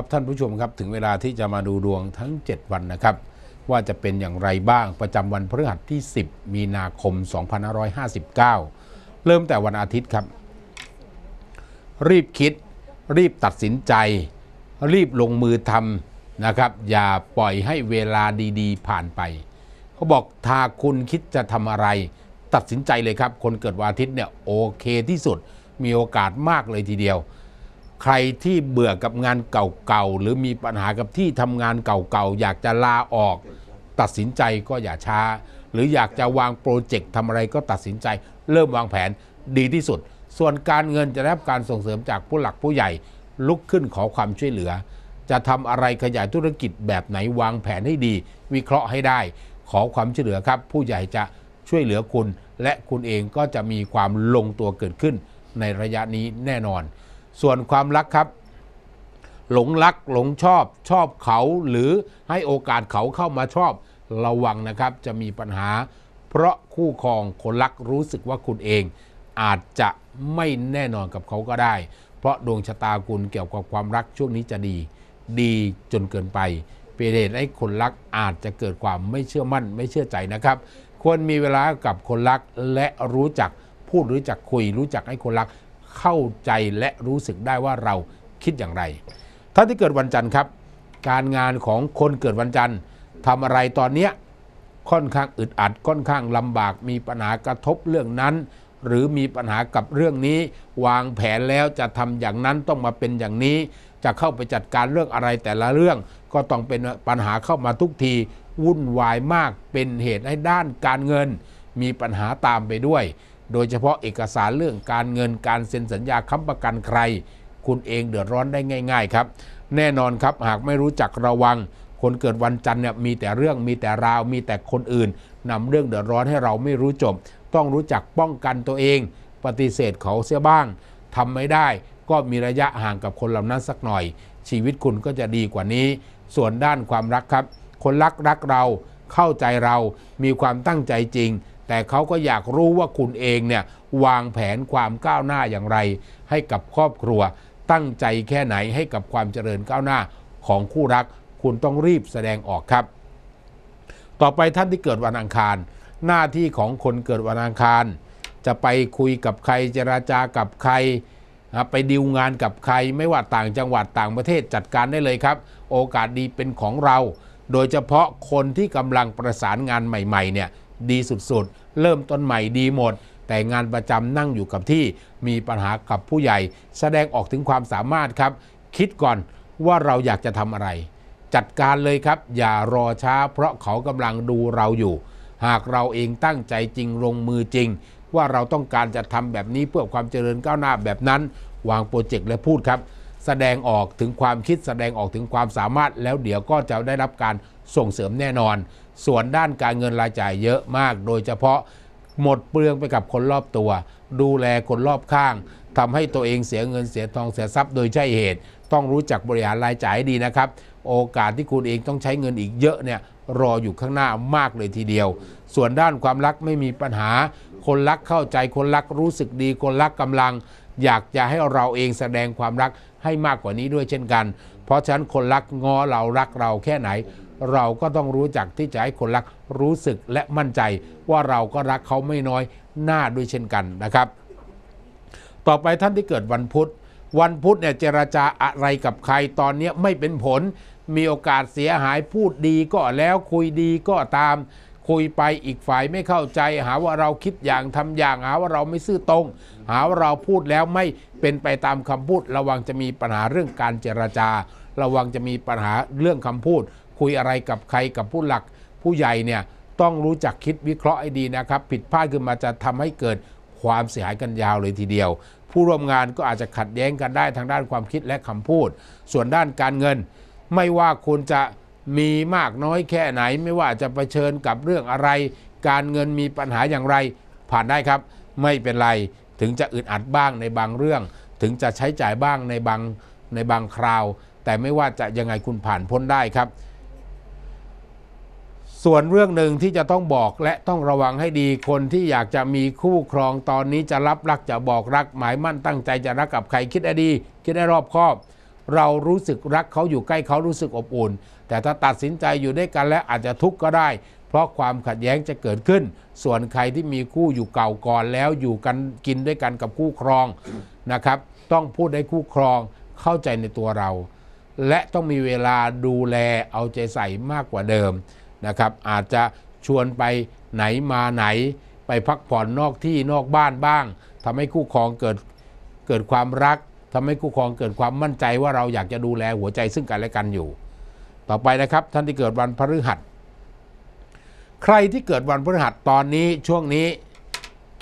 ับท่านผู้ชมครับ ถึงเวลาที่จะมาดูดวงทั้ง 7 วันนะครับ ว่าจะเป็นอย่างไรบ้างประจำวันพฤหัสที่ 10 มีนาคม 2559 เริ่มแต่วันอาทิตย์ครับ รีบคิดรีบตัดสินใจ รีบลงมือทำนะครับ อย่าปล่อยให้เวลาดีๆ ผ่านไป เขาบอกถ้าคุณคิดจะทำอะไร ตัดสินใจเลยครับ คนเกิดวันอาทิตย์เนี่ยโอเคที่สุดมีโอกาสมากเลยทีเดียวใครที่เบื่อกับงานเก่าๆหรือมีปัญหากับที่ทำงานเก่าๆอยากจะลาออก ตัดสินใจก็อย่าช้า หรืออยากจะวางโปรเจกต์ทำอะไรก็ตัดสินใจ เริ่มวางแผนดีที่สุด ส่วนการเงินจะได้รับการส่งเสริมจากผู้หลักผู้ใหญ่ ลุกขึ้นขอความช่วยเหลือ จะทำอะไรขยายธุรกิจแบบไหนวางแผนให้ดี วิเคราะห์ให้ได้ ขอความช่วยเหลือครับ ผู้ใหญ่จะช่วยเหลือคุณ และคุณเองก็จะมีความลงตัวเกิดขึ้น ในระยะนี้แน่นอนส่วนความรักครับ หลงรัก หลงชอบชอบเขาหรือให้โอกาสเขาเข้ามาชอบระวังนะครับ จะมีปัญหา เพราะคู่ครองคนรักรู้สึกว่าคุณเอง อาจจะไม่แน่นอนกับเขาก็ได้ เพราะดวงชะตาคุณเกี่ยวกับความรักช่วงนี้จะดี ดีจนเกินไปเป็นเหตุให้คนรักอาจจะเกิดความไม่เชื่อมั่นไม่เชื่อใจนะครับ ควรมีเวลากับคนรักและรู้จักพูดรู้จักคุย รู้จักให้คนรักเข้าใจและรู้สึกได้ว่าเราคิดอย่างไรท่านที่เกิดวันจันทร์ครับ การงานของคนเกิดวันจันทร์ทำอะไรตอนเนี้ย ค่อนข้างอึดอัด ค่อนข้างลำบาก มีปัญหากระทบเรื่องนั้น หรือมีปัญหากับเรื่องนี้ วางแผนแล้วจะทำอย่างนั้นต้องมาเป็นอย่างนี้ จะเข้าไปจัดการเรื่องอะไรแต่ละเรื่องก็ต้องเป็นปัญหาเข้ามาทุกที วุ่นวายมาก เป็นเหตุให้ด้านการเงิน มีปัญหาตามไปด้วยโดยเฉพาะเอกสารเรื่องการเงินการเซ็นสัญญาค้ำประกันใคร คุณเองเดือดร้อนได้ง่ายๆครับแน่นอนครับหากไม่รู้จักระวัง คนเกิดวันจันทร์เนี่ยมีแต่เรื่องมีแต่ราว มีแต่คนอื่นนำเรื่องเดือดร้อนให้เราไม่รู้จบ ต้องรู้จักป้องกันตัวเอง ปฏิเสธเขาเสียบ้างทำไม่ได้ก็มีระยะห่างกับคนเหล่านั้นสักหน่อย ชีวิตคุณก็จะดีกว่านี้ ส่วนด้านความรักครับ คนรักรักเราเข้าใจเรา มีความตั้งใจจริงแต่เขาก็อยากรู้ว่าคุณเองเนี่ยวางแผนความก้าวหน้าอย่างไร ให้กับครอบครัว ตั้งใจแค่ไหนให้กับความเจริญก้าวหน้าของคู่รักคุณต้องรีบแสดงออกครับ ต่อไปท่านที่เกิดวันอังคาร หน้าที่ของคนเกิดวันอังคาร จะไปคุยกับใคร เจราจากับใคร ไปดีลงานกับใครไม่ว่าต่างจังหวัดต่างประเทศจัดการได้เลยครับ โอกาสดีเป็นของเรา โดยเฉพาะคนที่กำลังประสานงานใหม่ๆเนี่ยดีสุดๆ เริ่มต้นใหม่ดีหมด แต่งานประจำนั่งอยู่กับที่มีปัญหากับผู้ใหญ่ แสดงออกถึงความสามารถครับ คิดก่อนว่าเราอยากจะทำอะไร จัดการเลยครับ อย่ารอช้าเพราะเขากำลังดูเราอยู่ หากเราเองตั้งใจจริงลงมือจริง ว่าเราต้องการจะทำแบบนี้เพื่อความเจริญก้าวหน้าแบบนั้น วางโปรเจกต์และพูดครับแสดงออกถึงความคิดแสดงออกถึงความสามารถ แล้วเดี๋ยวก็จะได้รับการส่งเสริมแน่นอน ส่วนด้านการเงินรายจ่ายเยอะมากโดยเฉพาะ หมดเปลืองไปกับคนรอบตัว ดูแลคนรอบข้าง ทำให้ตัวเองเสียเงินเสียทองเสียทรัพย์โดยใช่เหตุ ต้องรู้จักบริหารรายจ่ายดีนะครับ โอกาสที่คุณเองต้องใช้เงินอีกเยอะเนี่ยรออยู่ข้างหน้ามากเลยทีเดียว ส่วนด้านความรักไม่มีปัญหาคนรักเข้าใจคนรักรู้สึกดีคนรักกำลัง อยากจะให้เราเองแสดงความรักให้มากกว่านี้ด้วยเช่นกัน เพราะฉะนั้นคนรักงอเรารักเราแค่ไหน เราก็ต้องรู้จักที่จะให้คนรักรู้สึกและมั่นใจว่าเราก็รักเขาไม่น้อยหน้าด้วยเช่นกันนะครับ ต่อไปท่านที่เกิดวันพุธวันพุธเนี่ยเจรจาอะไรกับใครตอนนี้ไม่เป็นผลมีโอกาสเสียหายพูดดีก็แล้วคุยดีก็ตามคุยไปอีกฝ่ายไม่เข้าใจหาว่าเราคิดอย่างทำอย่างหาว่าเราไม่ซื่อตรง หาว่าเราพูดแล้วไม่เป็นไปตามคำพูดระวังจะมีปัญหาเรื่องการเจรจา ระวังจะมีปัญหาเรื่องคำพูด คุยอะไรกับใครกับผู้หลัก ผู้ใหญ่เนี่ยต้องรู้จักคิดวิเคราะห์ให้ดีนะครับ ผิดพลาดขึ้นมาจะทำให้เกิดความเสียหายกันยาวเลยทีเดียว ผู้ร่วมงานก็อาจจะขัดแย้งกันได้ทางด้านความคิดและคำพูด ส่วนด้านการเงิน ไม่ว่าคุณจะมีมากน้อยแค่ไหนไม่ว่าจะะเผชิญกับเรื่องอะไร การเงินมีปัญหาอย่างไรผ่านได้ครับ ไม่เป็นไรถึงจะอึดอัดบ้างในบางเรื่อง ถึงจะใช้จ่ายบ้างในบางในบางคราว แต่ไม่ว่าจะยังไงคุณผ่านพ้นได้ครับ ส่วนเรื่องหนึ่งที่จะต้องบอกและต้องระวังให้ดีคนที่อยากจะมีคู่ครองตอนนี้จะรับรักจะบอกรักหมายมั่นตั้งใจจะรักกับใครคิดได้ดี คิดได้รอบคอบ เรารู้สึกรักเขาอยู่ใกล้เขารู้สึกอบอุ่นแต่ถ้าตัดสินใจอยู่ด้วยกันแล้วอาจจะทุกข์ก็ได้ เพราะความขัดแย้งจะเกิดขึ้น ส่วนใครที่มีคู่อยู่เก่าก่อนแล้วอยู่กันกินด้วยกันกับคู่ครองนะครับต้องพูดให้คู่ครองเข้าใจในตัวเรา และต้องมีเวลาดูแลเอาใจใส่มากกว่าเดิมนะครับอาจจะชวนไปไหนมาไหน ไปพักผ่อนนอกที่นอกบ้านบ้าง ทำให้คู่ครองเกิดเกิดความรัก ทำให้คู่ครองเกิดความมั่นใจว่าเราอยากจะดูแลหัวใจซึ่งกันและกันอยู่ต่อไปนะครับ ท่านที่เกิดวันพฤหัส ใครที่เกิดวันพฤหัสตอนนี้ช่วงนี้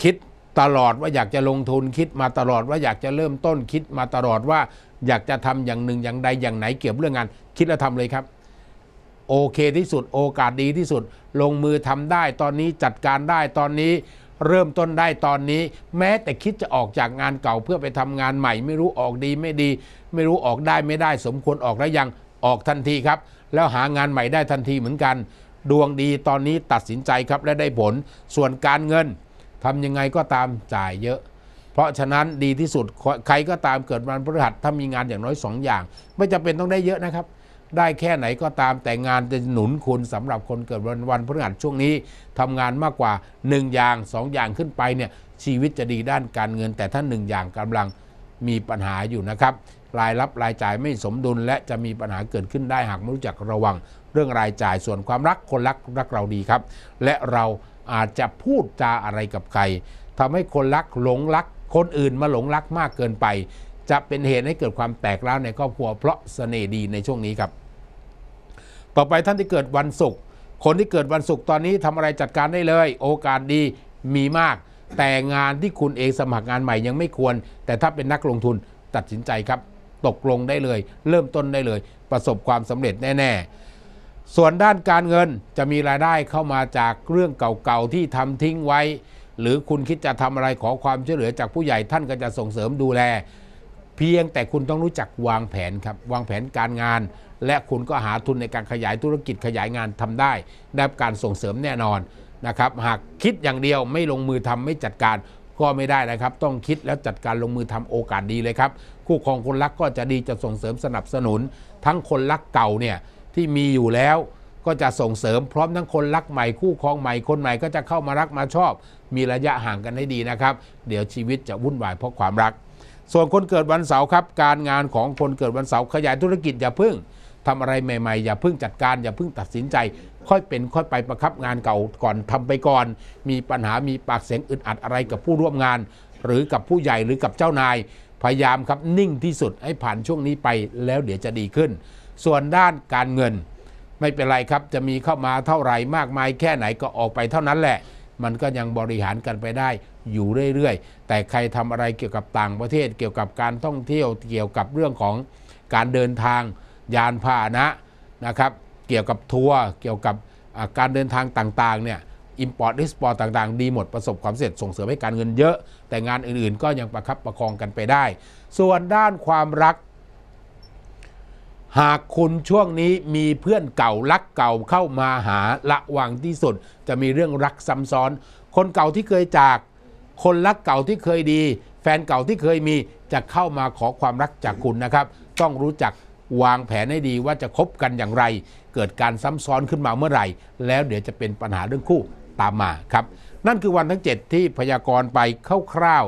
คิดตลอดว่าอยากจะลงทุนคิดมาตลอดว่าอยากจะเริ่มต้นคิดมาตลอดว่าอยากจะทำอย่างหนึ่งอย่างใด อย่างไหนเกี่ยวกับเรื่องงาน คิดแล้วทำเลยครับ โอเคที่สุดโอกาสดีที่สุด ลงมือทำได้ตอนนี้จัดการได้ตอนนี้เริ่มต้นได้ตอนนี้ แม้แต่คิดจะออกจากงานเก่าเพื่อไปทำงานใหม่ ไม่รู้ออกดีไม่ดี ไม่รู้ออกได้ไม่ได้สมควรออกแล้วยังออกทันทีครับแล้วหางานใหม่ได้ทันทีเหมือนกัน ดวงดีตอนนี้ตัดสินใจครับและได้ผลส่วนการเงินทำยังไงก็ตามจ่ายเยอะ เพราะฉะนั้นดีที่สุดใครก็ตามเกิดวันพฤหัสถ้ามีงานอย่างน้อย 2 อย่าง ไม่จำเป็นต้องได้เยอะนะครับ ได้แค่ไหนก็ตามแต่งานจะหนุนคุณสำหรับคนเกิดวันวันพฤหัสช่วงนี้ทำงานมากกว่า1อย่าง2 อย่างขึ้นไปเนี่ยชีวิตจะดีด้านการเงินแต่ถ้า1อย่างกำลังมีปัญหาอยู่นะครับ รายรับรายจ่ายไม่สมดุล และจะมีปัญหาเกิดขึ้นได้หากไม่รู้จักระวัง เรื่องรายจ่ายส่วนความรักคนรักรักเราดีครับ และเราอาจจะพูดจาอะไรกับใครทำให้คนรักหลงรัก คนอื่นมาหลงรักมากเกินไป จะเป็นเหตุให้เกิดความแตกร้าวในครอบครัวเพราะสเสน่ห์ดีในช่วงนี้ครับ ต่อไปท่านที่เกิดวันศุกร์คนที่เกิดวันศุกร์ตอนนี้ทำอะไรจัดการได้เลย โอกาสดีมีมากแต่งานที่คุณเองสมัครงานใหม่ยังไม่ควร แต่ถ้าเป็นนักลงทุนตัดสินใจครับ ตกลงได้เลย เริ่มต้นได้เลย ประสบความสำเร็จแน่ ๆ ส่วนด้านการเงินจะมีรายได้เข้ามาจากเรื่องเก่าๆที่ทำทิ้งไว้ หรือคุณคิดจะทำอะไรขอความช่วยเหลือจากผู้ใหญ่ท่านก็จะส่งเสริมดูแล เพียงแต่คุณต้องรู้จักวางแผนครับวางแผนการงาน และคุณก็หาทุนในการขยายธุรกิจขยายงานทำได้ได้การส่งเสริมแน่นอนนะครับหากคิดอย่างเดียวไม่ลงมือทำไม่จัดการก็ไม่ได้นะครับ ต้องคิดแล้วจัดการลงมือทำโอกาสดีเลยครับคู่ครองคนรักก็จะดีจะส่งเสริมสนับสนุน ทั้งคนรักเก่าเนี่ยที่มีอยู่แล้ว ก็จะส่งเสริมพร้อมทั้งคนรักใหม่คู่ครองใหม่คนใหม่ก็จะเข้ามารักมาชอบ มีระยะห่างกันให้ดีนะครับเดี๋ยวชีวิตจะวุ่นวายเพราะความรัก ส่วนคนเกิดวันเสาร์ครับ การงานของคนเกิดวันเสาร์ขยายธุรกิจอย่าพึ่ง ทำอะไรใหม่ๆอย่าพึ่งจัดการอย่าพึ่งตัดสินใจค่อยเป็นค่อยไปประครับงานเก่าก่อนทำไปก่อน มีปัญหามีปากเสียงอึดอัดอะไรกับผู้ร่วมงาน หรือกับผู้ใหญ่หรือกับเจ้านาย พยายามครับนิ่งที่สุดให้ผ่านช่วงนี้ไปแล้วเดี๋ยวจะดีขึ้น ส่วนด้านการเงิน ไม่เป็นไรครับจะมีเข้ามาเท่าไหร่มากมายแค่ไหนก็ออกไปเท่านั้นแหละ มันก็ยังบริหารกันไปได้อยู่เรื่อยๆ แต่ใครทำอะไรเกี่ยวกับต่างประเทศเกี่ยวกับการท่องเที่ยวเกี่ยวกับเรื่องของการเดินทางยานพาหนะนะครับเกี่ยวกับทัวร์เกี่ยวกับการเดินทางต่างๆเนี่ยอินพอร์ตดิสปอร์ตต่าง ๆ ดีหมดประสบความสำเร็จส่งเสริมให้การเงินเยอะ แต่งานอื่นๆก็ยังประครับประคองกันไปได้ ส่วนด้านความรัก หากคุณช่วงนี้มีเพื่อนเก่า รักเก่าเข้ามาหาละวังที่สุด จะมีเรื่องรักซ้าซ้อน คนเก่าที่เคยจากคนรักเก่าที่เคยดี แฟนเก่าที่เคยมีจะเข้ามาขอความรักจากคุณนะครับต้องรู้จักวางแผนให้ดีว่าจะคบกันอย่างไร เกิดการซ้ำซ้อนขึ้นมาเมื่อไหร่ แล้วเดี๋ยวจะเป็นปัญหาเรื่องคู่ตามมาครับ นั่นคือวันทั้ง 7 ที่พยากรณ์ไปคร่าว